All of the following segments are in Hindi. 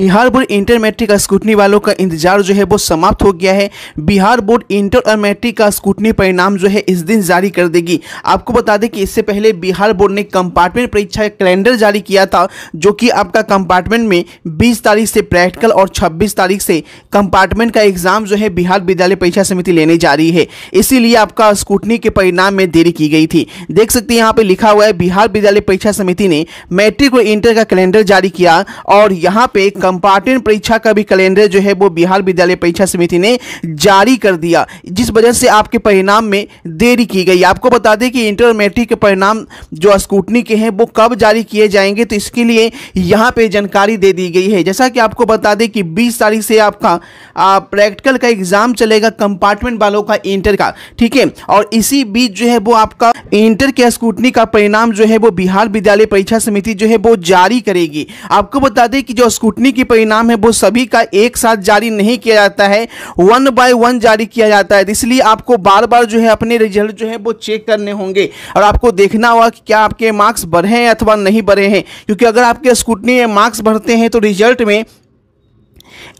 बिहार बोर्ड इंटर मैट्रिक का स्कूटनी वालों का इंतजार जो है वो समाप्त हो गया है बिहार बोर्ड इंटर और मैट्रिक का स्कूटनी परिणाम जो है इस दिन जारी कर देगी आपको बता दें कि इससे पहले बिहार बोर्ड ने कंपार्टमेंट परीक्षा का कैलेंडर जारी किया था जो कि आपका कंपार्टमेंट में 20 तारीख से प्रैक्टिकल और छब्बीस तारीख से कंपार्टमेंट का एग्जाम जो है बिहार विद्यालय परीक्षा समिति लेने जा रही है इसीलिए आपका स्कूटनी के परिणाम में देरी की गई थी देख सकते हैं यहाँ पर लिखा हुआ है बिहार विद्यालय परीक्षा समिति ने मैट्रिक और इंटर का कैलेंडर जारी किया और यहाँ पे कंपार्टमेंट परीक्षा का भी कैलेंडर जो है वो बिहार विद्यालय परीक्षा समिति ने जारी कर दिया जिस वजह से आपके परिणाम में देरी की गई आपको बता दें कि इंटर मैट्रिक के परिणाम जो स्कूटनी के हैं वो कब जारी किए जाएंगे तो इसके लिए यहाँ पर जानकारी दे दी गई है जैसा कि आपको बता दें कि बीस तारीख से आपका प्रैक्टिकल का एग्जाम चलेगा कंपार्टमेंट वालों का इंटर का ठीक है और इसी बीच जो है वो आपका इंटर के स्कूटनी का परिणाम जो है वो बिहार विद्यालय परीक्षा समिति जो है वो जारी करेगी आपको बता दें कि जो स्कूटनी की परिणाम है वो सभी का एक साथ जारी नहीं किया जाता है वन बाय वन जारी किया जाता है इसलिए आपको बार बार जो है अपने रिजल्ट जो है वो चेक करने होंगे और आपको देखना होगा कि क्या आपके मार्क्स बढ़े हैं अथवा नहीं बढ़े हैं क्योंकि अगर आपके स्कूटनी में मार्क्स बढ़ते हैं तो रिजल्ट में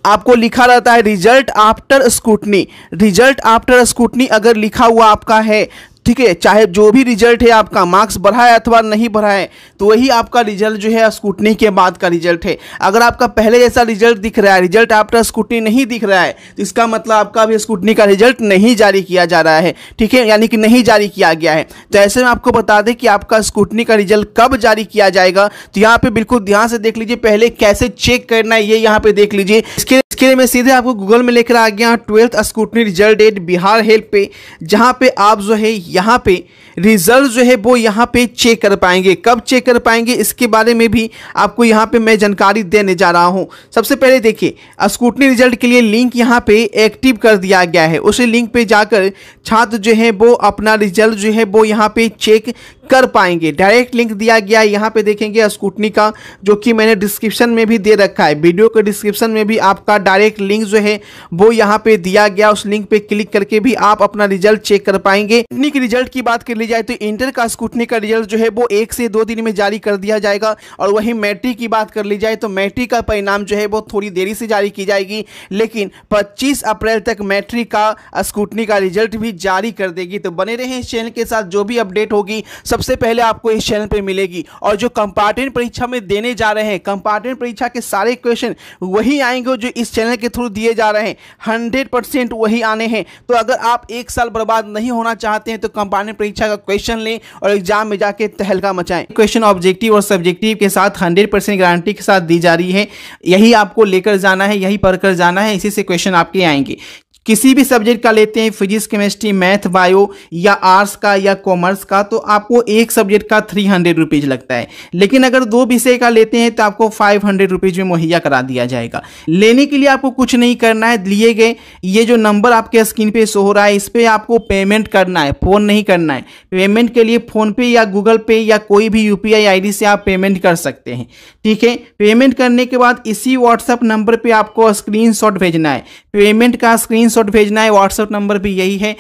आपको लिखा रहता है result after scrutiny result after scrutiny अगर लिखा हुआ आपका है ठीक है चाहे जो भी रिजल्ट है आपका मार्क्स बढ़ाए अथवा नहीं बढ़ाए तो वही आपका रिजल्ट जो है स्कूटनी के बाद का रिजल्ट है अगर आपका पहले जैसा रिजल्ट दिख रहा है रिजल्ट आपका स्कूटनी नहीं दिख रहा है तो इसका मतलब आपका अभी स्कूटनी का रिजल्ट नहीं जारी किया जा रहा है ठीक है यानी कि नहीं जारी किया गया है तो ऐसे में आपको बता दें कि आपका स्कूटनी का रिजल्ट कब जारी किया जाएगा तो यहाँ पे बिल्कुल ध्यान से देख लीजिए पहले कैसे चेक करना है ये यहाँ पे देख लीजिए इसके इसके लिए मैं सीधे आपको गूगल में लेकर आ गया twelfth scrutiny result date Bihar help पे जहाँ पे आप जो है यहाँ पे रिजल्ट जो है वो यहाँ पे चेक कर पाएंगे कब चेक कर पाएंगे इसके बारे में भी आपको यहाँ पे मैं जानकारी देने जा रहा हूँ सबसे पहले देखिए स्कूटनी रिजल्ट के लिए लिंक यहाँ पे एक्टिव कर दिया गया है उसी लिंक पे जाकर छात्र जो है वो अपना रिजल्ट जो है वो यहाँ पे चेक कर पाएंगे डायरेक्ट लिंक दिया गया है यहाँ पे देखेंगे स्कूटनी का जो कि मैंने डिस्क्रिप्शन में भी दे रखा है वीडियो के डिस्क्रिप्शन में भी आपका डायरेक्ट लिंक जो है वो यहाँ पे दिया गया उस लिंक पे क्लिक करके भी आप अपना रिजल्ट चेक कर पाएंगे की रिजल्ट की बात कर ली जाए तो इंटर का स्कूटनी का रिजल्ट जो है वो एक से दो दिन में जारी कर दिया जाएगा और वहीं मैट्रिक की बात कर ली जाए तो मैट्रिक का परिणाम जो है वो थोड़ी देरी से जारी की जाएगी लेकिन पच्चीस अप्रैल तक मैट्रिक का स्कूटनी का रिजल्ट भी जारी कर देगी तो बने रहें इस चैनल के साथ जो भी अपडेट होगी सबसे पहले आपको इस चैनल पर मिलेगी और जो कंपार्टमेंट परीक्षा में देने जा रहे हैं कंपार्टमेंट परीक्षा के सारे क्वेश्चन वही आएंगे जो इस चैनल के थ्रू दिए जा रहे हैं हंड्रेड वही आने हैं तो अगर आप एक साल बर्बाद नहीं होना चाहते हैं तो कंपार्टमेंट परीक्षा का क्वेश्चन लें और एग्जाम में जाके तहलका मचाएं क्वेश्चन ऑब्जेक्टिव और सब्जेक्टिव के साथ हंड्रेड परसेंट गारंटी के साथ दी जा रही है यही आपको लेकर जाना है यही पढ़कर जाना है इसी से क्वेश्चन आपके आएंगे किसी भी सब्जेक्ट का लेते हैं फिजिक्स केमिस्ट्री मैथ बायो या आर्ट्स का या कॉमर्स का तो आपको एक सब्जेक्ट का थ्री हंड्रेड रुपीज़ लगता है लेकिन अगर दो विषय का लेते हैं तो आपको फाइव हंड्रेड रुपीज़ में मुहैया करा दिया जाएगा लेने के लिए आपको कुछ नहीं करना है लिए गए ये जो नंबर आपके स्क्रीन पे शो हो रहा है इस पर आपको पेमेंट करना है फ़ोन नहीं करना है पेमेंट के लिए फ़ोनपे या गूगल पे या कोई भी यू पी से आप पेमेंट कर सकते हैं ठीक है पेमेंट करने के बाद इसी व्हाट्सएप नंबर पर आपको स्क्रीन भेजना है पेमेंट का स्क्रीन स्क्रीनशॉट भेजना है व्हाट्सअप नंबर भी यही है